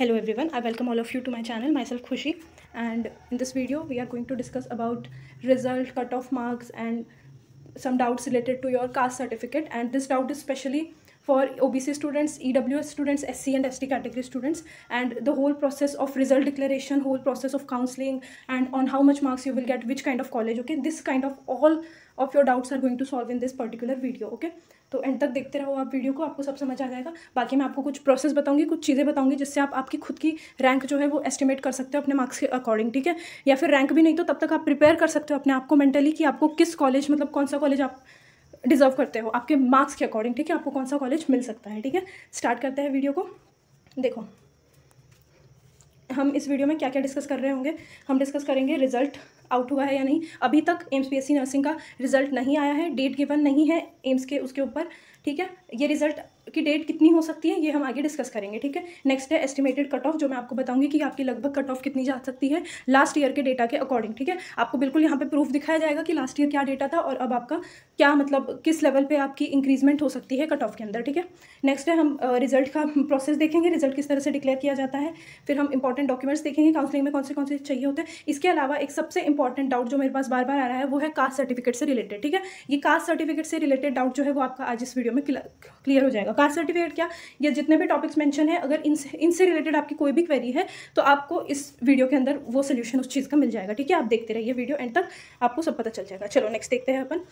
hello everyone i welcome all of you to my channel myself khushi and in this video we are going to discuss about result cutoff marks and some doubts related to your caste certificate and this doubt is especially for obc students ews students sc and st category students and the whole process of result declaration whole process of counseling and on how much marks you will get which kind of college okay this kind of all of your doubts are going to solve in this particular video okay तो end तक देखते रहो आप video को आपको सब समझ आ जाएगा बाकी मैं आपको कुछ प्रोसेस बताऊंगी कुछ चीज़ें बताऊंगी जिससे आप आपकी खुद की रैंक जो है वो एस्टिमेट कर सकते हो अपने मार्क्स के अकॉर्डिंग ठीक है या फिर रैंक भी नहीं तो तब तक आप प्रिपेयर कर सकते हो अपने आपको मेंटली कि आपको किस कॉलेज मतलब कौन सा कॉलेज आप डिजर्व करते हो आपके मार्क्स के अकॉर्डिंग ठीक है आपको कौन सा कॉलेज मिल सकता है ठीक है स्टार्ट करते हैं वीडियो को देखो हम इस वीडियो में क्या क्या डिस्कस कर रहे होंगे हम डिस्कस करेंगे रिजल्ट आउट हुआ है या नहीं अभी तक एम्स पी नर्सिंग का रिजल्ट नहीं आया है डेट गिवन नहीं है एम्स के उसके ऊपर ठीक है ये रिजल्ट की डेट कितनी हो सकती है ये हम आगे डिस्कस करेंगे ठीक है नेक्स्ट है एस्टिमेटेड कट ऑफ जो मैं आपको बताऊंगी कि आपकी लगभग कट ऑफ कितनी जा सकती है लास्ट ईयर के डेटा के अकॉर्डिंग ठीक है आपको बिल्कुल यहाँ पे प्रूफ दिखाया जाएगा कि लास्ट ईयर क्या डेटा था और अब आपका क्या मतलब किस लेवल पर आपकी इंक्रीजमेंट हो सकती है कट ऑफ के अंदर ठीक है नेक्स्ट है हम रिजल्ट का प्रोसेस देखेंगे रिजल्ट किस तरह से डिक्लेयर किया जाता है फिर हम इंपॉर्टेंट डॉक्यूमेंट्स देखेंगे काउंसलिंग में कौन से कौन से चाहिए होते हैं इसके अलावा एक सबसे इंपॉर्टेंट डाउट जो मेरे पास बार बार आ रहा है वो है कास्ट सर्टिफिकेट से रिलेटेड ठीक है ये कास्ट सर्टिफिकेट से रिलेटेड डाउट जो है वो आपका आज इस वीडियो में क्लियर हो जाएगा कास्ट सर्टिफिकेट क्या या जितने भी टॉपिक्स मेंशन है अगर इनसे इनसे रिलेटेड आपकी कोई भी क्वेरी है तो आपको इस वीडियो के अंदर वो सोल्यूशन उस चीज़ का मिल जाएगा ठीक है आप देखते रहिए वीडियो एंड तक आपको सब पता चल जाएगा चलो नेक्स्ट देखते हैं अपन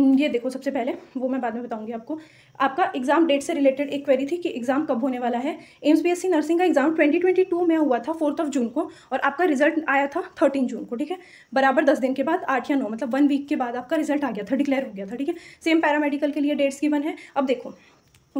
हम्म, ये देखो सबसे पहले वो मैं बाद में बताऊंगी आपको आपका एग्ज़ाम डेट से रिलेटेड एक क्वेरी थी कि एग्ज़ाम कब होने वाला है एम्स बीएससी नर्सिंग का एग्ज़ाम 2022 में हुआ था फोर्थ ऑफ जून को और आपका रिजल्ट आया था थर्टीन जून को ठीक है बराबर दस दिन के बाद आठ या नौ मतलब वन वीक के बाद आपका रिजल्ट आ गया था डिक्लेयर हो गया था ठीक है सेम पैरामेडिकल के लिए डेट्स की है अब देखो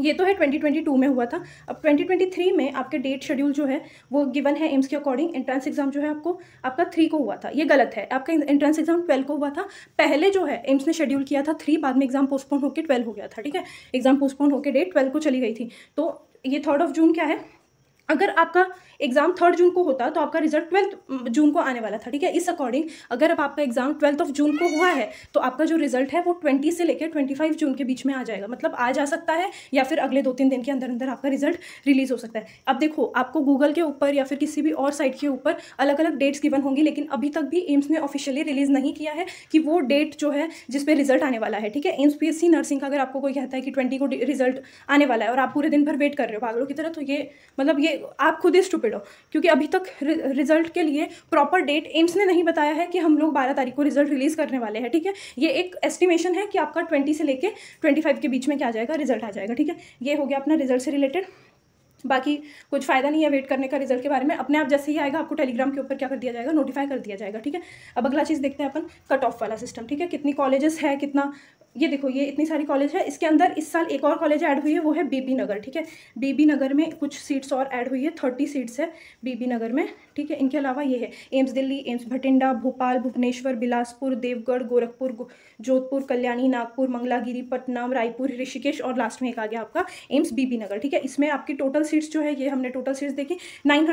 ये तो है 2022 में हुआ था अब 2023 में आपके डेट शेड्यूल जो है वो गिवन है एम्स के अकॉर्डिंग एंट्रेंस एग्जाम जो है आपको आपका थ्री को हुआ था ये गलत है आपका एंट्रेंस एग्जाम ट्वेल्व को हुआ था पहले जो है एम्स ने शेड्यूल किया था थ्री बाद में एग्जाम पोस्टपोन होकर ट्वेल्व हो गया था ठीक है एग्जाम पोस्टपोन होकर डेट ट्वेल्व को चली गई थी तो ये थर्ड ऑफ जून क्या है अगर आपका एग्ज़ाम थर्ड जून को होता तो आपका रिजल्ट ट्वेल्थ जून को आने वाला था ठीक है इस अकॉर्डिंग अगर अब आपका एग्ज़ाम ट्वेल्थ ऑफ जून को हुआ है तो आपका जो रिजल्ट है वो ट्वेंटी से लेकर ट्वेंटी फाइव जून के बीच में आ जाएगा मतलब आ जा सकता है या फिर अगले दो तीन दिन के अंदर अंदर आपका रिजल्ट रिलीज़ हो सकता है अब देखो आपको गूगल के ऊपर या फिर किसी भी और साइट के ऊपर अलग अलग डेट्स गिवन होंगी लेकिन अभी तक भी एम्स ने ऑफिशियली रिलीज़ नहीं किया है कि वो डेट जो है जिसपे रिजल्ट आने वाला है ठीक है एम्स पी नर्सिंग का अगर आपको कोई कहता है कि ट्वेंटी को रिजल्ट आने वाला है और आप पूरे दिन भर वेट कर रहे हो पागलों की तरह तो ये मतलब ये आप खुद ही स्टूपिड हो क्योंकि अभी तक रिजल्ट के लिए प्रॉपर डेट एम्स ने नहीं बताया है कि हम लोग बारह तारीख को रिजल्ट रिलीज़ करने वाले हैं ठीक है ये एक एस्टिमेशन है कि आपका ट्वेंटी से लेके ट्वेंटी के बीच में क्या आ जाएगा रिजल्ट आ जाएगा ठीक है ये हो गया अपना रिजल्ट से रिलेटेड बाकी कुछ फ़ायदा नहीं है वेट करने का रिजल्ट के बारे में अपने आप जैसे ही आएगा आपको टेलीग्राम के ऊपर क्या कर दिया जाएगा नोटिफाई कर दिया जाएगा ठीक है अब अगला चीज़ देखते हैं अपन कट ऑफ वाला सिस्टम ठीक है कितनी कॉलेजेस है कितना ये देखो ये इतनी सारी कॉलेज है इसके अंदर इस साल एक और कॉलेज ऐड हुई है वो है बीबी नगर ठीक है बीबी नगर में कुछ सीट्स और ऐड हुई है थर्टी सीट्स है बीबी नगर में ठीक है इनके अलावा ये है एम्स दिल्ली एम्स भटिंडा भोपाल भुवनेश्वर बिलासपुर देवगढ़ गोरखपुर जोधपुर कल्याणी नागपुर मंगलागिरी पटना रायपुर ऋषिकेश और लास्ट में एक आ गया आपका एम्स बीबी नगर ठीक है इसमें आपकी टोटल सीट्स जो है ये हमने टोटल सीट्स देखी नाइन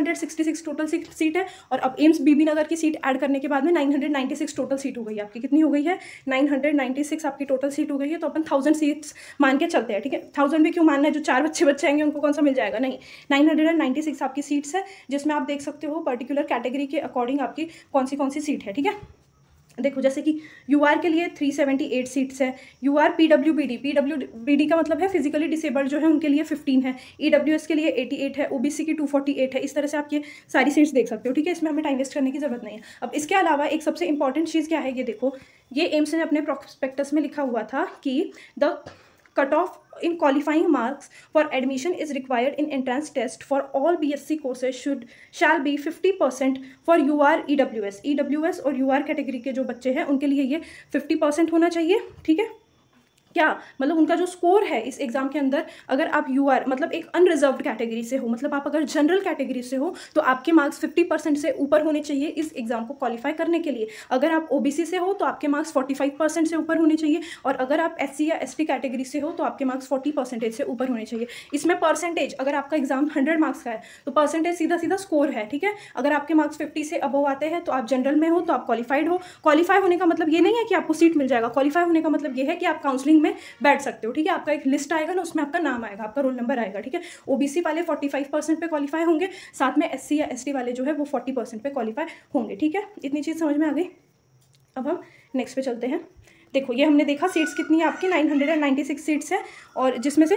टोटल सीट है और अब एम्स बीबी नगर की सीट ऐड करने के बाद में नाइन टोटल सीट हो गई आपकी कितनी हो गई है नाइन आपकी टोटल टोटल सीट हो गई है तो अपन थाउजेंड सीट्स मान के चलते हैं ठीक है थाउजेंड भी क्यों मानना है जो चार बच्चे बच्चे आएंगे उनको कौन सा मिल जाएगा नहीं nine hundred and ninety six आपकी सीट्स है जिसमें आप देख सकते हो पर्टिकुलर कैटेगरी के अकॉर्डिंग आपकी कौन सी कौन सी सीट है ठीक है देखो जैसे कि यू के लिए 378 सीट्स हैं U R P W B D P W B D का मतलब है फिजिकली डिसेबल्ड जो है उनके लिए 15 है ई डब्ल्यू एस के लिए 88 है ओ बी सी की 248 है इस तरह से आप ये सारी सीट्स देख सकते हो ठीक है इसमें हमें टाइम वेस्ट करने की ज़रूरत नहीं है अब इसके अलावा एक सबसे इंपॉर्टेंट चीज़ क्या है ये देखो ये एम्स ने अपने प्रोस्पेक्टस में लिखा हुआ था कि the cut off in qualifying marks for admission is required in entrance test for all B S C courses should shall be fifty percent for U R E W S E W S और U R category के जो बच्चे हैं उनके लिए ये fifty percent होना चाहिए ठीक है क्या मतलब उनका जो स्कोर है इस एग्ज़ाम के अंदर अगर आप यू आर मतलब एक अनरिजर्व कैटेगरी से हो मतलब आप अगर जनरल कैटेगरी से हो तो आपके मार्क्स 50 परसेंट से ऊपर होने चाहिए इस एग्ज़ाम को क्वालिफाई करने के लिए अगर आप ओबीसी से हो तो आपके मार्क्स 45 परसेंट से ऊपर होने चाहिए और अगर आप एस या एस कैटेगरी से हो तो आपके मार्क्स फोर्टी परसेंटेज से ऊपर होने चाहिए इसमें परसेंटेज अगर आपका एग्ज़ाम हंड्रेड मार्क्स का है तो परसेंटेज सीधा सीधा स्कोर है ठीक है अगर आपके मार्क्स फिफ्टी से अबव आते हैं तो आप जनरल में हो तो आप क्वालिफाइड हो क्वालिफाई होने का मतलब ये नहीं है कि आपको सीट मिल जाएगा क्वालिफाई होने का मतलब ये है कि आप काउंसलिंग काउंसलिंग में बैठ सकते हो ठीक है आपका एक लिस्ट आएगा ना उसमें आपका नाम आएगा आपका रोल नंबर आएगा ठीक है ओबीसी वाले फोर्टी फाइव परसेंट पर क्वालिफाई होंगे साथ में एस या एस वाले जो है वो फोर्टी परसेंट पर क्वालिफाई होंगे ठीक है इतनी चीज़ समझ में आ गई अब हम नेक्स्ट पे चलते हैं देखो ये हमने देखा सीट्स कितनी है आपकी nine hundred and ninety six seats है और जिसमें से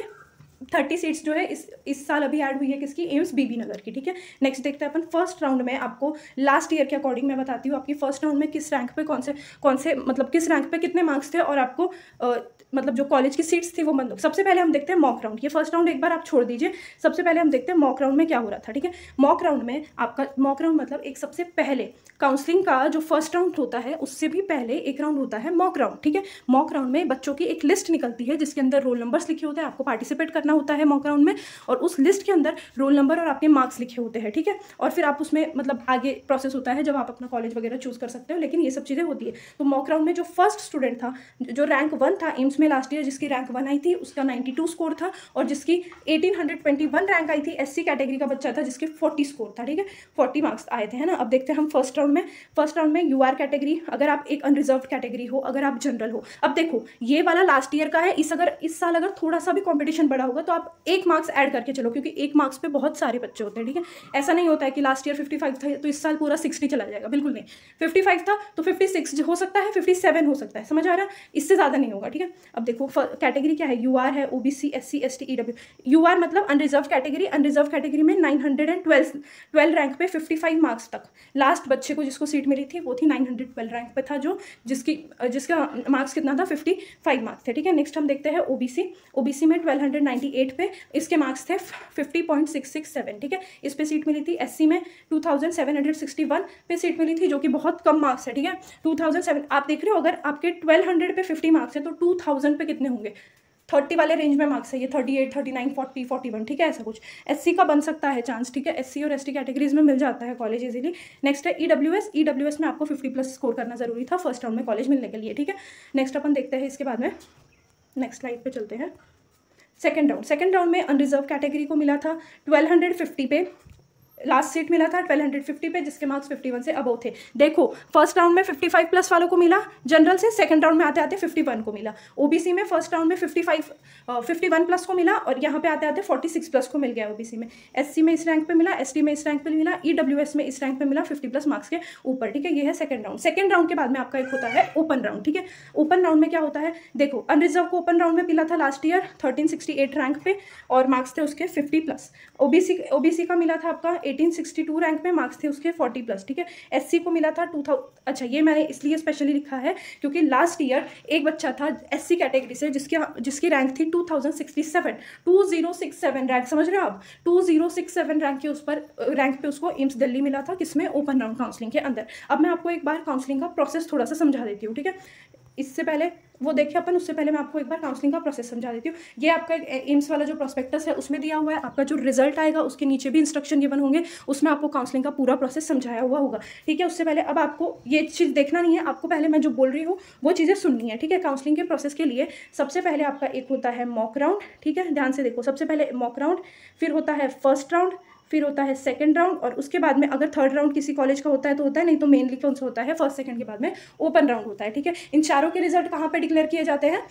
थर्टी सीट्स जो है इस इस साल अभी ऐड हुई है किसकी एम्स बीबी नगर की ठीक है नेक्स्ट देखते हैं अपन फर्स्ट राउंड में आपको लास्ट ईयर के अकॉर्डिंग मैं बताती हूँ आपकी फर्स्ट राउंड में किस रैंक पे कौन से कौन से मतलब किस रैंक पे कितने मार्क्स थे और आपको आ, मतलब जो कॉलेज की सीट्स थी वो मतलब सबसे पहले हम देखते हैं मॉक राउंड ये फर्स्ट राउंड एक बार आप छोड़ दीजिए सबसे पहले हम देखते हैं मॉक राउंड में क्या हो रहा था ठीक है मॉक राउंड में आपका मॉक राउंड मतलब एक सबसे पहले काउंसलिंग का जो फर्स्ट राउंड होता है उससे भी पहले एक राउंड होता है मॉक राउंड ठीक है मॉक राउंड में बच्चों की एक लिस्ट निकलती है जिसके अंदर रोल नंबर्स लिखे होते हैं आपको पार्टिसिपेट करना रखना होता है मॉक राउंड में और उस लिस्ट के अंदर रोल नंबर और आपके मार्क्स लिखे होते हैं ठीक है और फिर आप उसमें मतलब आगे प्रोसेस होता है जब आप अपना कॉलेज वगैरह चूज़ कर सकते हो लेकिन ये सब चीज़ें होती है तो मॉक राउंड में जो फर्स्ट स्टूडेंट था जो रैंक वन था एम्स में लास्ट ईयर जिसकी रैंक वन आई थी उसका नाइन्टी स्कोर था और जिसकी eighteen hundred twenty one rank आई थी एस सी कैटेगरी का बच्चा था जिसके फोर्टी स्कोर था ठीक है फोर्टी मार्क्स आए थे है ना अब देखते हैं हम फर्स्ट राउंड में फर्स्ट राउंड में यू आर कैटेगरी अगर आप एक अनरिजर्व कैटेगरी हो अगर आप जनरल हो अब देखो ये वाला लास्ट ईयर का है इस अगर इस साल अगर थोड़ा सा भी कॉम्पिटिशन बढ़ा होगा होगा तो आप एक मार्क्स ऐड करके चलो क्योंकि एक मार्क्स पे बहुत सारे बच्चे होते हैं ठीक है ऐसा नहीं होता है कि लास्ट ईयर फिफ्टी फाइव था तो इस साल पूरा सिक्सटी चला जाएगा बिल्कुल नहीं फिफ्टी फाइव था तो फिफ्टी सिक्स हो सकता है फिफ्टी सेवन हो सकता है समझ आ रहा है इससे ज़्यादा नहीं होगा ठीक है अब देखो कैटेगरी क्या है यू आर है O B C S C S T U R मतलब अनरिजर्व कैटेगरी अनरिजर्व कैटेगरी में nine hundred and twelve rank पे फिफ्टी फाइव मार्क्स तक लास्ट बच्चे को जिसको सीट मिली थी वो थी नाइन हंड्रेड ट्वेल्व रैंक पर था जो जिसकी जिसका मार्क्स कितना था फिफ्टी फाइव मार्क्स थे ठीक है नेक्स्ट हम देखते हैं ओ बी सी ओ बी सी में ट्वेल्व हंड्रेड एट पे इसके मार्क्स थे fifty point six six seven ठीक है इस पे सीट मिली थी एससी में two thousand seven hundred sixty one पे सीट मिली थी जो कि बहुत कम मार्क्स है ठीक है टू थाउजेंड सेवन आप देख रहे हो अगर आपके ट्वेल्व हंड्रेड पे फिफ्टी मार्क्स है तो टू थाउजेंड पे कितने होंगे थर्टी वाले रेंज में मार्क्स है ये thirty eight thirty nine forty forty one ठीक है ऐसा कुछ एस का बन सकता है चांस ठीक है एस और एस कैटेगरीज में मिल जाता है कॉलेज इजीली नेक्स्ट है E W S E W S में आपको फिफ्टी प्लस स्कोर करना जरूरी था फर्स्ट राउंड में कॉलेज मिलने के लिए ठीक है नेक्स्ट अपन देखते हैं इसके बाद में नेक्स्ट स्लाइड पर चलते हैं सेकेंड राउंड सेकेंड राउंड में अनरिजर्व कैटेगरी को मिला था ट्वेल्व हंड्रेड फिफ्टी पे लास्ट सीट मिला था ट्वेल्व हंड्रेड फिफ्टी पे जिसके मार्क्स फिफ्टी वन से अबव थे देखो फर्स्ट राउंड में फिफ्टी फाइव प्लस वालों को मिला जनरल से सेकंड राउंड में आते आते फिफ्टी वन को मिला ओबीसी में फर्स्ट राउंड में fifty five fifty one plus को मिला और यहाँ पे आते आते फोर्टी सिक्स प्लस को मिल गया ओबीसी में एससी में इस रैंक पर मिला एसटी में इस रैंक पर मिला ई e में इस रैंक पर मिला फिफ्टी प्लस मार्क्स के ऊपर ठीक है ये है सेकंड राउंड सेकंड राउंड के बाद में आपका एक होता है ओपन राउंड ठीक है ओपन राउंड में क्या होता है देखो अनरिजर्व को ओपन राउंड में मिला था लास्ट ईयर थर्टीन रैंक पे और मार्क्स थे उसके फिफ्टी प्लस ओबीसी ओबीसी का मिला था आपका 1862 रैंक में मार्क्स थे उसके 40 प्लस ठीक है एससी को मिला था 2000 अच्छा ये मैंने इसलिए स्पेशली लिखा है क्योंकि लास्ट ईयर एक बच्चा था एससी कैटेगरी से जिसके जिसकी रैंक थी 2067 2067 रैंक समझ रहे हो आप 2067 रैंक के उस पर रैंक पे उसको एम्स दिल्ली मिला था किसमें ओपन राउंड काउंसलिंग के अंदर अब मैं आपको एक बार काउंसलिंग का प्रोसेस थोड़ा सा समझा देती हूँ ठीक है इससे पहले वो देखिए अपन उससे पहले मैं आपको एक बार काउंसलिंग का प्रोसेस समझा देती हूँ ये आपका एम्स वाला जो प्रोस्पेक्टस है उसमें दिया हुआ है आपका जो रिजल्ट आएगा उसके नीचे भी इंस्ट्रक्शन गिवन होंगे उसमें आपको काउंसलिंग का पूरा प्रोसेस समझाया हुआ होगा ठीक है उससे पहले अब आपको ये चीज़ देखना नहीं है आपको पहले मैं जो बोल रही हूँ वो चीज़ें सुननी है ठीक है काउंसलिंग के प्रोसेस के लिए सबसे पहले आपका एक होता है मॉक राउंड ठीक है ध्यान से देखो सबसे पहले मॉक राउंड फिर होता है फर्स्ट राउंड फिर होता है सेकंड राउंड और उसके बाद में अगर थर्ड राउंड किसी कॉलेज का होता है तो होता है नहीं तो मेनली कौन सा होता है फर्स्ट सेकंड के बाद में ओपन राउंड होता है ठीक है इन चारों के रिजल्ट कहाँ पर डिक्लेयर किए जाते हैं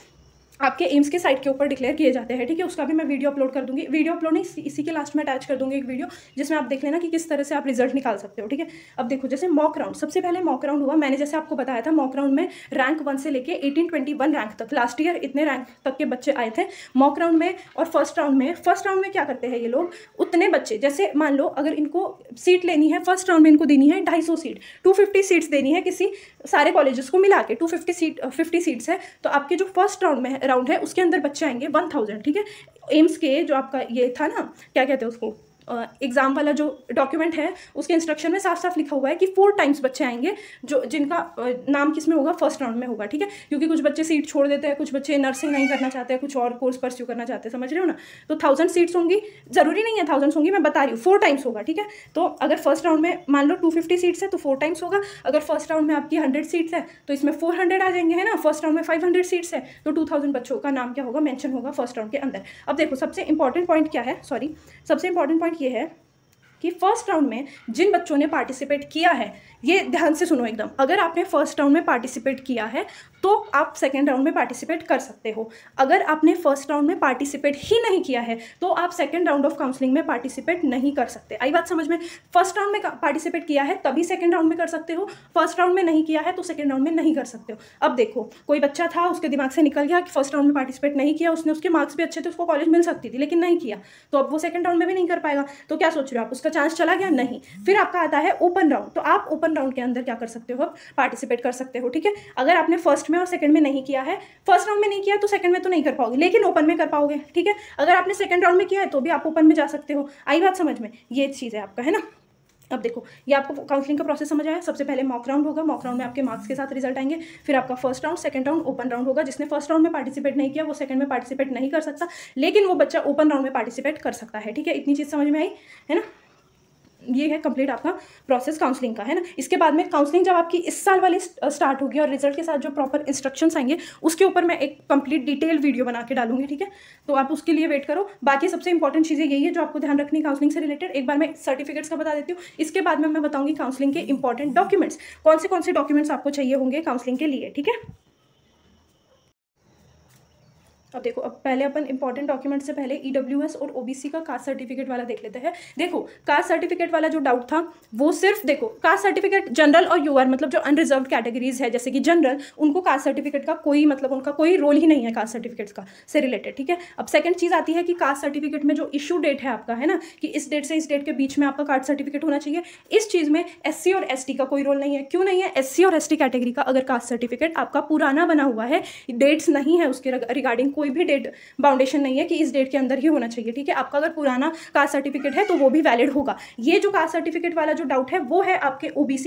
आपके एम्स के साइट के ऊपर डिक्लेयर किए जाते हैं ठीक है उसका भी मैं वीडियो अपलोड कर दूंगी वीडियो अपलोड नहीं इसी के लास्ट में अटैच कर दूंगी एक वीडियो जिसमें आप देख लेना कि किस तरह से आप रिजल्ट निकाल सकते हो ठीक है अब देखो जैसे मॉक राउंड सबसे पहले मॉक राउंड हुआ मैंने जैसे आपको बताया था मॉक राउंड में रैंक वन से लेकर एटीन ट्वेंटी वन रैंक तक लास्ट ईयर इतने रैंक तक के बच्चे आए थे मॉक राउंड में और फर्स्ट राउंड में फर्स्ट राउंड में क्या करते हैं ये लोग उतने बच्चे जैसे मान लो अगर इनको सीट लेनी है फर्स्ट राउंड में इनको देनी है ढाई सीट टू सीट्स देनी है किसी सारे कॉलेजेस को मिला के टू सीट फिफ्टी सीट्स है तो आपके जो फर्स्ट राउंड में अराउंड है उसके अंदर बच्चे आएंगे वन थाउजेंड ठीक है एम्स के जो आपका ये था ना क्या कहते हैं उसको एग्ज़ाम वाला जो डॉक्यूमेंट है उसके इंस्ट्रक्शन में साफ साफ लिखा हुआ है कि फोर टाइम्स बच्चे आएंगे जो जिनका नाम किस में होगा फर्स्ट राउंड में होगा ठीक है क्योंकि कुछ बच्चे सीट छोड़ देते हैं कुछ बच्चे नर्सिंग नहीं करना चाहते हैं कुछ और कोर्स परस्यू करना चाहते हैं समझ रहे हो ना तो थाउजेंड सीट्स होंगी ज़रूरी नहीं है थाउजेंड्स होंगी मैं बता रही हूँ फोर टाइम्स होगा ठीक है तो अगर फर्स्ट राउंड में मान लो टू फिफ्टी सीट्स है तो फोर टाइम्स होगा अगर फर्स्ट राउंड में आपकी हंड्रेड सीट्स है तो इसमें फोर हंड्रेड आ जाएंगे है ना फर्स्ट राउंड में फाइव हंड्रेड सीट्स है तो टू थाउजेंड बच्चों का नाम क्या होगा मैंशन होगा फर्स्ट राउंड के अंदर अब देखो सबसे इंपॉर्टेंट पॉइंट क्या है सॉरी सबसे इंपॉर्टेंट पॉइंट ये है कि फर्स्ट राउंड में जिन बच्चों ने पार्टिसिपेट किया है ये ध्यान से सुनो एकदम अगर आपने फर्स्ट राउंड में पार्टिसिपेट किया है तो आप सेकेंड राउंड में पार्टिसिपेट कर सकते हो अगर आपने फर्स्ट राउंड में पार्टिसिपेट ही नहीं किया है तो आप सेकेंड राउंड ऑफ काउंसलिंग में पार्टिसिपेट नहीं कर सकते आई बात समझ में फर्स्ट राउंड में पार्टिसिपेट किया है तभी सेकेंड राउंड में कर सकते हो फर्स्ट राउंड में नहीं किया है तो सेकेंड राउंड में नहीं कर सकते हो अब देखो कोई बच्चा था उसके दिमाग से निकल गया कि फर्स्ट राउंड में पार्टिसिपेट नहीं किया उसने उसके मार्क्स भी अच्छे थे उसको कॉलेज मिल सकती थी लेकिन नहीं किया तो अब वो सेकेंड राउंड में भी नहीं कर पाएगा तो क्या सोच रहे हो आप उसका चांस चला गया नहीं फिर आपका आता है ओपन राउंड तो आप ओपन ओपन राउंड के अंदर क्या कर सकते हो आप पार्टिसिपेट कर सकते हो ठीक है अगर आपने फर्स्ट में और सेकंड में नहीं किया है फर्स्ट राउंड में नहीं किया तो सेकंड में तो नहीं कर पाओगे लेकिन ओपन में कर पाओगे ठीक है अगर आपने सेकंड राउंड में किया है तो भी आप ओपन में जा सकते हो आई बात समझ में ये चीज़ है आपका है ना अब देखो ये आपको काउंसलिंग का प्रोसेस समझ आया सबसे पहले मॉक राउंड होगा मॉक राउंड में आपके मार्क्स के साथ रिजल्ट आएंगे फिर आपका first round second round open round होगा जिसने फर्स्ट राउंड में पार्टिसिपेट नहीं किया वो सेकंड में पार्टिसिपेट नहीं कर सकता लेकिन वो बच्चा ओपन राउंड में पार्टिसिपेट कर सकता है ठीक है इतनी चीज़ समझ में आई है ना ये है कंप्लीट आपका प्रोसेस काउंसलिंग का है ना इसके बाद में काउंसलिंग जब आपकी इस साल वाली स्टार्ट होगी और रिजल्ट के साथ जो प्रॉपर इंस्ट्रक्शंस आएंगे उसके ऊपर मैं एक कंप्लीट डिटेल वीडियो बना के डालूंगी ठीक है तो आप उसके लिए वेट करो बाकी सबसे इंपॉर्टेंट चीज़ें यही है जो आपको ध्यान रखनी काउंसलिंग से रिलेटेड एक बार मैं सर्टिफिकेट्स का बता देती हूँ इसके बाद में मैं बताऊँगी काउंसलिंग के इंपॉर्टेंट डॉक्यूमेंट्स कौन से कौन से डॉक्यूमेंट्स आपको चाहिए होंगे काउंसलिंग के लिए ठीक है अब देखो अब पहले अपन इंपॉर्टेंट डॉक्यूमेंट से पहले ई e और ओ का कास्ट सर्टिफिकेट वाला देख लेते हैं देखो कास्ट सर्टिफिकेट वाला जो डाउट था वो सिर्फ देखो कास्ट सर्टिफिकेट जनरल और यूआर मतलब जो अनरिजर्व कैटेगरीज है जैसे कि जनरल उनको कास्ट सर्टिफिकेट का कोई मतलब उनका कोई रोल ही नहीं है कास्ट सर्टिफिकेट का से रिलेटेड ठीक है अब सेकंड चीज़ आती है कि कास्ट सर्टिफिकेट में जो इशू डेट है आपका है ना कि इस डेट से इस डेट के बीच में आपका कास्ट सर्टिफिकेट होना चाहिए इस चीज़ में एस और एस का कोई रोल नहीं है क्यों नहीं है एस और एस कैटेगरी का अगर कास्ट सर्टिफिकेट आपका पुराना बना हुआ है डेट्स नहीं है उसके रिगार्डिंग कोई भी डेट बाउंडेशन नहीं है कि इस डेट के अंदर ही होना चाहिए ठीक है आपका अगर पुराना कास्ट सर्टिफिकेट है तो वो भी वैलिड होगा ये जो कास्ट सर्टिफिकेट वाला जो डाउट है वो है आपके ओ बी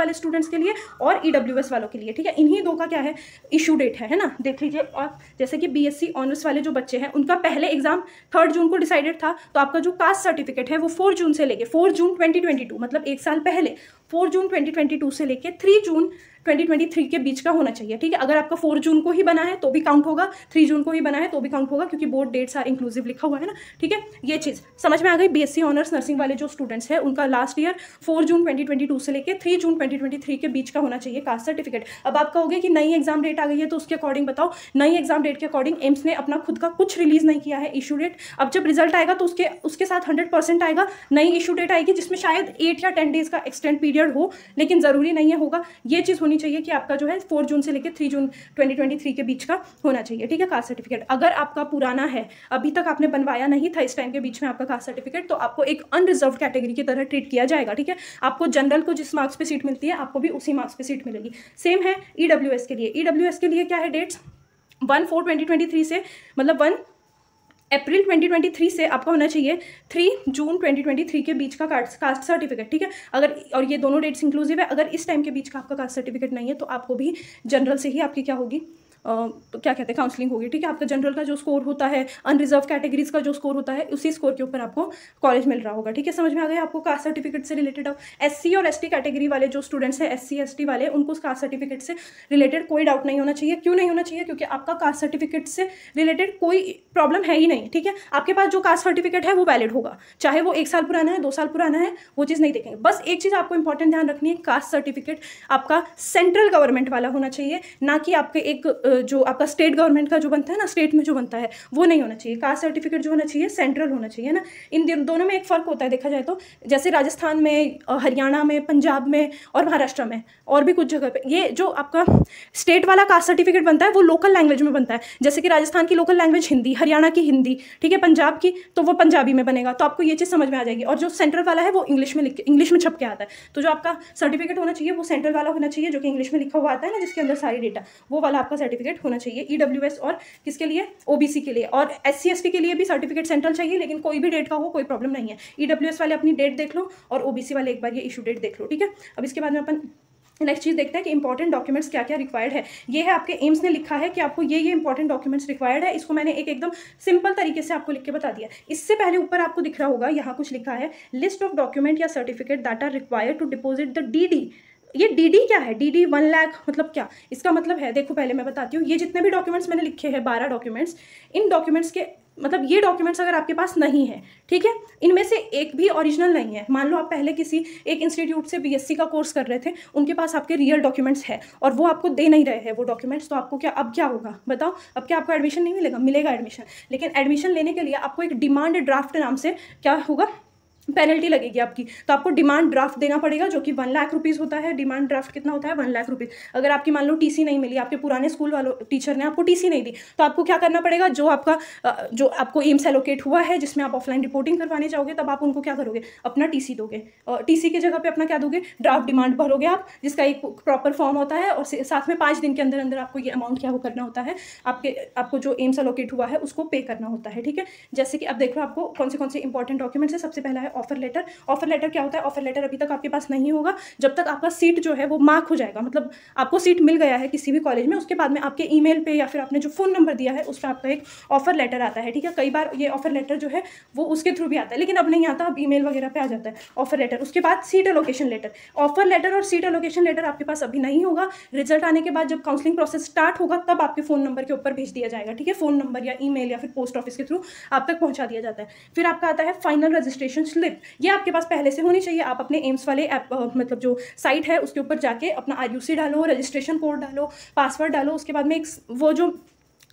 वाले स्टूडेंट्स के लिए और ई e वालों के लिए ठीक है इन्हीं दो का क्या है इशू डेट है, है ना देख लीजिए और जैसे कि बी ऑनर्स वाले जो बच्चे हैं उनका पहले एग्जाम थर्ड जून को डिसाइडेड था तो आपका जो कास्ट सर्टिफिकेट है वो फोर जून से लेके फोर जून ट्वेंटी मतलब एक साल पहले फोर जून ट्वेंटी से लेके थ्री जून 2023 के बीच का होना चाहिए ठीक है अगर आपका फोर जून को ही बना है तो भी काउंट होगा थ्री जून को ही बना है तो भी काउंट होगा क्योंकि बोर्ड डेट्स आर इंक्लूसिव लिखा हुआ है ना ठीक है ये चीज़ समझ में आ गई बीएससी ऑनर्स नर्सिंग वाले जो स्टूडेंट्स हैं उनका last year four June twenty से लेकर थ्री जून ट्वेंटी के बीच का होना चाहिए कास्ट सर्टिफिकेट अब आप कहोगे कि नई एग्जाम डेट आ गई है तो उसके अकॉर्डिंग बताओ नई एग्जाम डेट के अकॉर्डिंग एम्स ने अपना खुद का कुछ रिलीज नहीं किया है इशू डेट अब जब रिजल्ट आएगा तो उसके उसके साथ हंड्रेड परसेंट आएगा नई इशू डेट आएगी जिसमें शायद एट या टेन डेज का एक्सटेंड पीरियड हो लेकिन ज़रूरी नहीं है होगा ये चीज़ होनी होनी चाहिए कि आपका जो है फोर जून से लेकर थ्री जून 2023 के बीच का होना चाहिए ठीक है कास्ट सर्टिफिकेट अगर आपका पुराना है अभी तक आपने बनवाया नहीं था इस टाइम के बीच में आपका कास्ट सर्टिफिकेट तो आपको एक अनरिजर्व कैटेगरी की तरह ट्रीट किया जाएगा ठीक है आपको जनरल को जिस मार्क्स पर सीट मिलती है आपको भी उसी मार्क्स पर सीट मिलेगी सेम है ई e के लिए ई e के लिए क्या है dates one four twenty twenty three से मतलब वन अप्रैल 2023 से आपका होना चाहिए थ्री जून 2023 के बीच का कास्ट सर्टिफिकेट ठीक है अगर और ये दोनों डेट्स इंक्लूसिव है अगर इस टाइम के बीच का आपका कास्ट सर्टिफिकेट नहीं है तो आपको भी जनरल से ही आपकी क्या होगी क्या कहते हैं काउंसलिंग होगी ठीक है आपका जनरल का जो स्कोर होता है अनरिजर्व कैटेगरीज का जो स्कोर होता है उसी स्कोर के ऊपर आपको कॉलेज मिल रहा होगा ठीक है समझ में आ गया आपको कास्ट सर्टिफिकेट से रिलेटेड एस सी और एस टी कैटेगरी वाले जो स्टूडेंट्स हैं एस सी एस टी वाले उनको कास्ट सर्टिफिकेट से रिलेटेड कोई डाउट नहीं होना चाहिए क्यों नहीं होना चाहिए क्योंकि आपका कास्ट सर्टिफिकेट से रिलेटेड कोई प्रॉब्लम है ही नहीं ठीक है आपके पास जो कास्ट सर्टिफिकेट है वो वैलिड होगा चाहे वो एक साल पुराना है दो साल पुराना है वो चीज़ नहीं देखेंगे बस एक चीज़ आपको इंपॉर्टेंट ध्यान रखनी है कास्ट सर्टिफिकेट आपका सेंट्रल गवर्नमेंट वाला होना चाहिए ना कि आपके एक जो आपका स्टेट गवर्नमेंट का जो बनता है ना स्टेट में जो बनता है वो नहीं होना चाहिए कास्ट सर्टिफिकेट जो होना चाहिए सेंट्रल होना चाहिए ना इन दोनों में एक फ़र्क होता है देखा जाए तो जैसे राजस्थान में हरियाणा में पंजाब में और महाराष्ट्र में और भी कुछ जगह पर ये जो आपका स्टेट वाला कास्ट सर्टिफिकेट बनता है वो लोकल लैंग्वेज में बनता है जैसे कि राजस्थान की लोकल लैंग्वेज हिंदी हरियाणा की हिंदी ठीक है पंजाब की तो वो पंजाबी में बनेगा तो आपको ये चीज़ समझ में आ जाएगी और जो सेंट्रल वाला है वो इंग्लिश में लिख इंग्लिश में छप के आता है तो जो आपका सर्टिफिकेट होना चाहिए वो सेंट्रल वाला होना चाहिए जो कि इंग्लिश में लिखा हुआ आता है ना जिसके अंदर सारी डेटा वो वाला आपका सर्टिफिकेट सर्टिफिकेट होना चाहिए ई e और किसके लिए ओबीसी के लिए और एस सी के लिए भी सर्टिफिकेट सेंट्रल चाहिए लेकिन कोई भी डेट का हो कोई प्रॉब्लम नहीं है ई e वाले अपनी डेट देख लो और ओबीसी वाले एक बार ये इशू डेट देख लो ठीक है अब इसके बाद में अपन नेक्स्ट चीज़ देखते हैं कि इंपॉर्टेंट डॉक्यूमेंट्स क्या क्या रिक्वायर्ड है ये है आपके एम्स ने लिखा है कि आपको ये ये इंपॉर्टेंट डॉक्यूमेंट्स रिक्वायर्ड है इसको मैंने एक एकदम सिंपल तरीके से आपको लिख के बता दिया इससे पहले ऊपर आपको दिख रहा होगा यहाँ कुछ लिखा है लिस्ट ऑफ डॉक्यूमेंट या certificate that are required to deposit the D ये डीडी क्या है डीडी वन लाख मतलब क्या इसका मतलब है देखो पहले मैं बताती हूँ ये जितने भी डॉक्यूमेंट्स मैंने लिखे हैं बारह डॉक्यूमेंट्स इन डॉक्यूमेंट्स के मतलब ये डॉक्यूमेंट्स अगर आपके पास नहीं है ठीक है इनमें से एक भी ओरिजिनल नहीं है मान लो आप पहले किसी एक इंस्टीट्यूट से बीएससी का कोर्स कर रहे थे उनके पास आपके रियल डॉक्यूमेंट्स है और वो आपको दे नहीं रहे हैं वो डॉक्यूमेंट्स तो आपको क्या अब क्या होगा बताओ अब क्या आपको एडमिशन नहीं मिलेगा मिलेगा एडमिशन लेकिन एडमिशन लेने के लिए आपको एक डिमांड ड्राफ्ट नाम से क्या होगा पेनल्टी लगेगी आपकी तो आपको डिमांड ड्राफ्ट देना पड़ेगा जो कि वन लाख रुपीज़ होता है डिमांड ड्राफ्ट कितना होता है वन लाख रुपीज़ अगर आपकी मान लो टीसी नहीं मिली आपके पुराने स्कूल वालों टीचर ने आपको टीसी नहीं दी तो आपको क्या करना पड़ेगा जो आपका जो आपको एम्स एलोकेट हुआ है जिसमें आप ऑफलाइन रिपोर्टिंग करवाने जाओगे तब आप उनको क्या करोगे अपना टी दोगे और टी की जगह पर अपना क्या दोगे ड्राफ्ट डिमांड भरोगे आप जिसका एक प्रॉपर फॉर्म होता है और साथ में पाँच दिन के अंदर अंदर आपको ये अमाउंट क्या वो करना होता है आपके आपको जो एम्स एलोकेट हुआ है उसको पे करना होता है ठीक है जैसे कि अब देख लो आपको कौन से कौन से इंपॉर्टेंट डॉक्यूमेंट्स है सबसे पहला है ऑफर लेटर ऑफर लेटर क्या होता है ऑफर लेटर अभी तक आपके पास नहीं होगा जब तक आपका सीट जो है वो मार्क हो जाएगा मतलब आपको सीट मिल गया है किसी भी कॉलेज में उसके बाद में आपके ई मेल या फिर आपने जो फ़ोन नंबर दिया है उस पर आपका एक ऑफर लेटर आता है ठीक है कई बार ये ऑफर लेटर जो है वो उसके थ्रू भी आता है लेकिन अब नहीं आता अब ई वगैरह पर आ जाता है ऑफर लेटर उसके बाद seat allocation letter offer letter और सीट अलोकेशन लेटर आपके पास अभी नहीं होगा रिजल्ट आने के बाद जब काउंसलिंग प्रोसेस स्टार्ट होगा तब आपके फ़ोन नंबर के ऊपर भेज दिया जाएगा ठीक है फ़ोन नंबर या ई या फिर पोस्ट ऑफिस के थ्रू आप तक पहुँचा दिया जाता है फिर आपका आता है फाइनल रजिस्ट्रेशन स्लिप ये आपके पास पहले से होनी चाहिए आप अपने एम्स वाले ऐप मतलब जो साइट है उसके ऊपर जाके अपना आर डालो रजिस्ट्रेशन कोड डालो पासवर्ड डालो उसके बाद में एक वो जो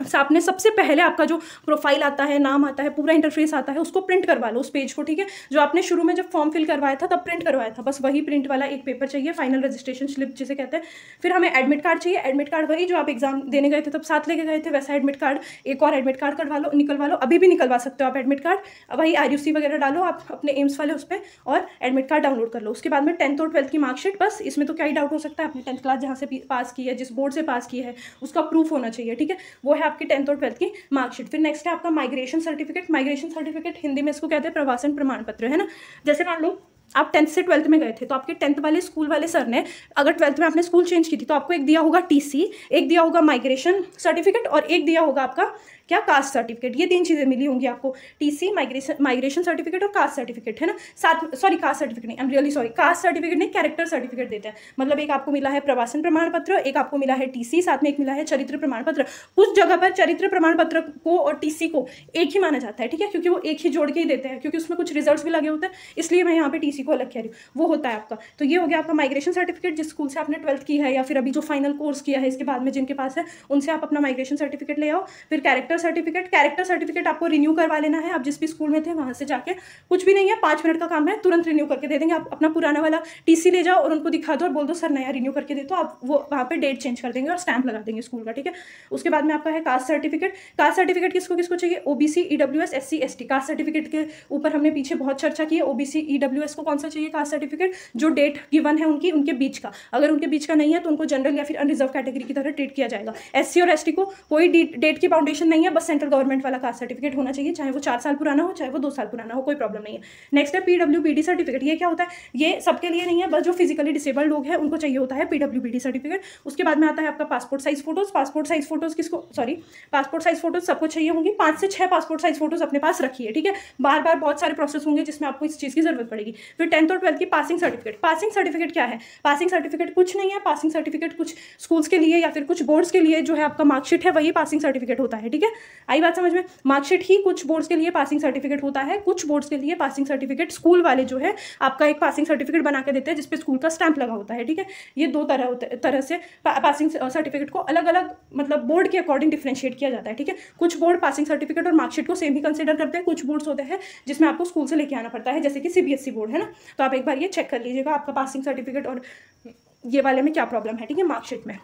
सामने सबसे पहले आपका जो प्रोफाइल आता है नाम आता है पूरा इंटरफेस आता है उसको प्रिंट करवा लो उस पेज को ठीक है जो आपने शुरू में जब फॉर्म फिल करवाया था तब प्रिंट करवाया था बस वही प्रिंट वाला एक पेपर चाहिए फाइनल रजिस्ट्रेशन स्लिप जिसे कहते हैं फिर हमें एडमिट कार्ड चाहिए एडमिट कार्ड वही जो आप एग्जाम देने गए थे तब साथ लेके गए थे वैसा एडमिट कार्ड एक और एडमिट कार्ड करवा लो निकलवा लो अभी भी निकलवा सकते हो आप एडमिट कार्ड वही आर वगैरह डालो आप अपने एम्स वाले उस पर और एडमिट कार्ड डाउनलोड कर लो उसके बाद में टेंथ और ट्वेल्थ की मार्कशीट बस इसमें तो क्या ही डाउट हो सकता है आपने टेंथ क्लास जहाँ से पास की है जिस बोर्ड से पास की है उसका प्रूफ होना चाहिए ठीक है वो है है आपकी टेंथ और ट्वेल्थ की मार्कशीट फिर नेक्स्ट है आपका migration certificate migration certificate Hindi में इसको कहते हैं प्रवासन प्रमाण पत्र है ना जैसे मान लो आप टेंथ से ट्वेल्थ में गए थे तो आपके टेंथ वाले स्कूल वाले सर ने अगर ट्वेल्थ में आपने स्कूल चेंज की थी तो आपको एक दिया होगा टीसी एक दिया होगा माइग्रेशन सर्टिफिकेट और एक दिया होगा आपका क्या कास्ट सर्टिफिकेट ये तीन चीज़ें मिली होंगी आपको टीसी माइग्रेशन माइग्रेशन सर्टिफिकेट और कास्ट सर्टिफिकेट है ना साथ सॉरी कास्ट सर्टिफिकेट नहीं I am really sorry caste certificate नहीं कैरेक्टर सर्टिफिकेट देते हैं मतलब एक आपको मिला है प्रवासन प्रमाण पत्र एक आपको मिला है सी साथ में एक मिला है चरित्र प्रमाण पत्र कुछ जगह पर चरित्र प्रमाण पत्र को और सी को एक ही माना जाता है ठीक है क्योंकि वो एक ही जोड़ के ही देते हैं क्योंकि उसमें कुछ रिजल्ट भी लगे होते हैं इसलिए मैं यहाँ टी सी को अलग कह रही हूँ वो होता है आपका तो ये हो गया आपका माइग्रेशन सर्टिफिकेट जिस स्कूल से आपने ट्वेल्थ की है या फिर अभी जो फाइनल कोर्स किया है इसके बाद में जिनके पास है उनसे आप अपना माइग्रेशन सर्टिफिकेट ले आओ फिर character character certificate character certificate आपको रिन्यू करवा लेना है आप जिस भी स्कूल में थे वहाँ से जाके कुछ भी नहीं है पाँच मिनट का काम है तुरंत रिन्यू करके दे देंगे आप अपना पुराना वाला टी ले जाओ और उनको दिखा दो और बोल दो सर नया रिन्यू करके दे दो तो आप वो वहाँ पर डेट चेंज कर देंगे और स्टैंप लगा देंगे स्कूल का ठीक है उसके बाद में आपका है कास्ट सर्टिफिकेट कास्ट सर्टिफिकेट किसको किसको चाहिए O B C E caste certificate के ऊपर हमने पीछे बहुत चर्चा की है ओबीसी ईडब्ल्यू e को कौन सा चाहिए कास्ट सर्टिफिकेट जो डेट गिवन है उनकी उनके बीच का अगर उनके बीच का नहीं है तो उनको जनरल या फिर अनरिजर्व कैटेगरी की तरह ट्रीट किया जाएगा एस और एस को कोई डेट की फाउंडेशन नहीं नहीं है बस सेंट्रल गवर्नमेंट वाला कास्ट सर्टिफिकेट होना चाहिए चाहे वो चार साल पुराना हो चाहे वो दो साल पुराना हो कोई प्रॉब्लम नहीं है नेक्स्ट है पीडब्ल्यू सर्टिफिकेट ये क्या होता है ये सबके लिए नहीं है बस जो फिजिकली डिसेबल्ड लोग हैं उनको चाहिए होता है पीडब्ल्यू सर्टिफिकेट उसके बाद में आता है आपका passport size photos passport size photos किसको सॉरी पासपोर्ट साइज फोटोज सबको चाहिए होंगी पाँच से छह पासपोर्ट साइज फोटोज अपने पास रखिए ठीक है बार बार बहुत सारे प्रोसेस होंगे जिसमें आपको इस चीज़ की जरूरत पड़ेगी फिर टेंथ और ट्वेल्थ की पासिंग सर्टिफिकेट पासिंग सर्टिफिकेट क्या है पासिंग सर्टिफिकेट कुछ नहीं है पासिंग सर्टिफिकेट कुछ स्कूल्स के लिए या फिर कुछ बोर्ड्स के लिए जो है आपका मार्कशीट है वही पासिंग सर्टिफिकेट होता है ठीक है आई बात समझ में मार्कशीट ही कुछ बोर्ड्स के लिए पासिंग सर्टिफिकेट होता है कुछ बोर्ड्स के लिए पासिंग सर्टिफिकेट स्कूल वाले जो है आपका एक पासिंग सर्टिफिकेट बना के देते हैं जिसपे स्कूल का स्टैंप लगा होता है ठीक है ये दो तरह होते तरह से पा, पासिंग सर्टिफिकेट को अलग अलग मतलब बोर्ड के अकॉर्डिंग डिफ्रेंशिएट किया जाता है ठीक है कुछ बोर्ड पासिंग सर्टिफिकेट और मार्कशीट को सेम ही कंसिडर करते हैं कुछ बोर्ड्स होते हैं जिसमें आपको स्कूल से लेके आना पड़ता है जैसे कि सीबीएसई बोर्ड e है ना तो आप एक बार ये चेक कर लीजिएगा आपका पासिंग सर्टिफिकेट और ये वाले में क्या प्रॉब्लम है ठीक है मार्कशीट में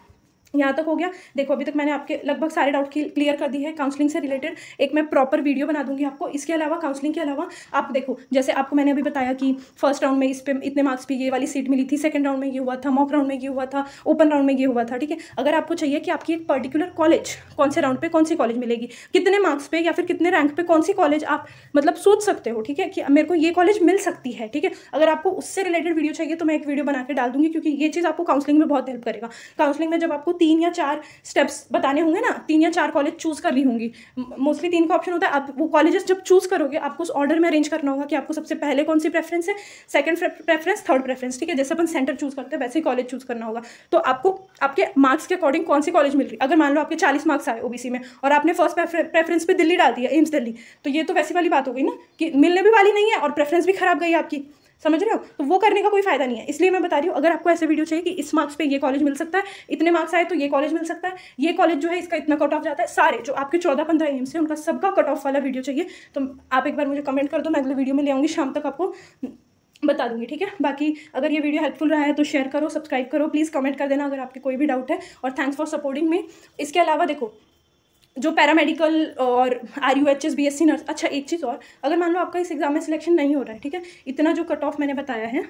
यहाँ तक हो गया देखो अभी तक मैंने आपके लगभग सारे डाउट क्लियर कर दी है काउंसलिंग से रिलेटेड एक मैं प्रॉपर वीडियो बना दूंगी आपको इसके अलावा काउंसलिंग के अलावा आप देखो जैसे आपको मैंने अभी बताया कि फर्स्ट राउंड में इस पर इतने मार्क्स पे ये वाली सीट मिली थी सेकंड राउंड में ये हुआ था मॉक राउंड में ये हुआ था ओपन राउंड में ये हुआ था ठीक है अगर आपको चाहिए कि आपकी एक पर्टिकुलर कॉलेज कौन से राउंड पर कौन सी कॉलेज मिलेगी कितने मार्क्स पे या फिर कितने रैंक पर कौन सी कॉलेज आप मतलब सोच सकते हो ठीक है कि मेरे को ये कॉलेज मिल सकती है ठीक है अगर आपको उससे रिलेटेड वीडियो चाहिए तो मैं एक वीडियो बना के डाल दूंगी क्योंकि ये चीज़ आपको काउंसलिंग में बहुत हेल्प करेगा काउंसलिंग में जब आपको तीन या चार स्टेप्स बताने होंगे ना तीन या चार कॉलेज चूज़ करनी होंगी मोस्टली तीन का ऑप्शन होता है आप वो कॉलेजेस जब चूज़ करोगे आपको उस ऑर्डर में अरेंज करना होगा कि आपको सबसे पहले कौन सी प्रेफरेंस है सेकंड प्रेफरेंस थर्ड प्रेफरेंस ठीक है जैसे अपन सेंटर चूज़ करते हैं वैसे ही कॉलेज चूज़ करना होगा तो आपको आपके मार्क्स के अकॉर्डिंग कौन सी कॉलेज मिल रही अगर मान लो आपके चालीस मार्क्स आए ओ में और आपने फर्स्ट प्रेफरेंस पर दिल्ली डाल दिया एम्स दिल्ली तो ये तो वैसी वाली बात हो गई ना कि मिलने भी वाली नहीं है और प्रेफरेंस भी खराब गई आपकी समझ रहे हो तो वो करने का कोई फायदा नहीं है इसलिए मैं बता रही हूँ अगर आपको ऐसे वीडियो चाहिए कि इस मार्क्स पे ये कॉलेज मिल सकता है इतने मार्क्स आए तो ये कॉलेज मिल सकता है ये कॉलेज जो है इसका इतना कट ऑफ जाता है सारे जो आपके चौदह पंद्रह एम्स है उनका सबका कट ऑफ वाला वीडियो चाहिए तो आप एक बार मुझे कमेंट कर दो मैं अगले वीडियो में ले आऊँगी शाम तक आपको बता दूंगी ठीक है बाकी अगर ये वीडियो हेल्पफुल रहा है तो शेयर करो सब्सक्राइब करो प्लीज़ कमेंट कर देना अगर आपके कोई भी डाउट है और थैंक्स फॉर सपोर्टिंग मी इसके अलावा देखो जो पैरामेडिकल और R U H S B S C nurse अच्छा एक चीज़ और अगर मान लो आपका इस एग्ज़ाम में सिलेक्शन नहीं हो रहा है ठीक है इतना जो कट ऑफ मैंने बताया है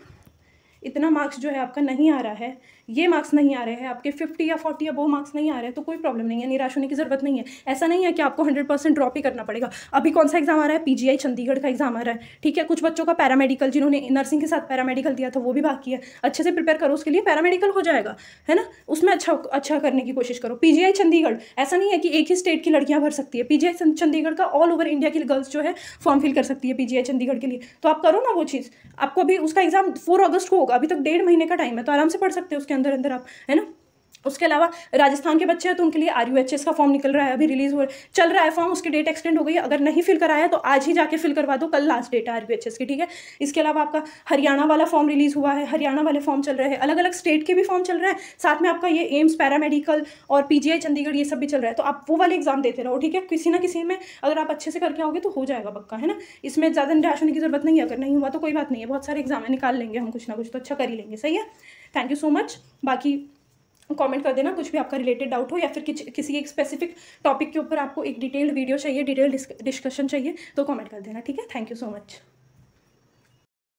इतना मार्क्स जो है आपका नहीं आ रहा है ये मार्क्स नहीं आ रहे हैं आपके फिफ्टी या फोर्टी या वो मार्क्स नहीं आ रहे हैं तो कोई प्रॉब्लम नहीं है निराश होने की ज़रूरत नहीं है ऐसा नहीं है कि आपको हंड्रेड परसेंट ड्रॉप ही करना पड़ेगा अभी कौन सा एग्जाम आ रहा है पीजीआई चंडीगढ़ का एग्जाम आ रहा है ठीक है कुछ बच्चों का पैरामेडिकल जिन्होंने नर्सिंग के साथ पैरामेडिकल दिया था वो भी बाकी है अच्छे से प्रिपेयर करो उसके लिए पैरामेडिकल हो जाएगा है ना उसमें अच्छा अच्छा करने की कोशिश करो पीजीआई चंडीगढ़ ऐसा नहीं है कि एक ही स्टेट की लड़कियां भर सकती है पीजीआई चंडीगढ़ का ऑल ओवर इंडिया की गर्ल्स जो है फॉर्म फिल कर सकती है पीजीआई चंडीगढ़ के लिए तो आप करो ना वो चीज़ आपको अभी उसका एग्जाम फोर अगस्त को होगा अभी तक डेढ़ महीने का टाइम है तो आराम से पढ़ सकते हैं उसके अंदर अंदर आप है ना उसके अलावा राजस्थान के बच्चे हैं तो उनके लिए आर का फॉर्म निकल रहा है अभी रिलीज हो चल रहा है फॉर्म उसकी डेट एक्सटेंड हो गई अगर नहीं फिल कराया तो आज ही जाके फिल करवा दो कल लास्ट डेट है आर की ठीक है इसके अलावा आपका हरियाणा वाला फॉर्म रिलीज हुआ है हरियाणा वाले फॉर्म चल रहे हैं अलग अलग स्टेट के भी फॉर्म चल रहे हैं साथ में आपका ये एम्स पैरामेडिकल और पी चंडीगढ़ ये सब भी चल रहा है तो आप वो वाले एग्जाम देते रहो ठीक है किसी ना किसी में अगर आप अच्छे से करके आओगे तो हो जाएगा पक्का है ना इसमें ज़्यादा निराश होने की जरूरत नहीं है अगर नहीं हुआ तो कोई बात नहीं है बहुत सारे एग्जाम निकाल लेंगे हम कुछ ना कुछ तो अच्छा कर ही लेंगे सही है थैंक यू सो मच बाकी कमेंट कर देना कुछ भी आपका रिलेटेड डाउट हो या फिर किसी किसी एक स्पेसिफिक टॉपिक के ऊपर आपको एक डिटेल्ड वीडियो चाहिए डिटेल डिस्कशन चाहिए तो कमेंट कर देना ठीक है थैंक यू सो मच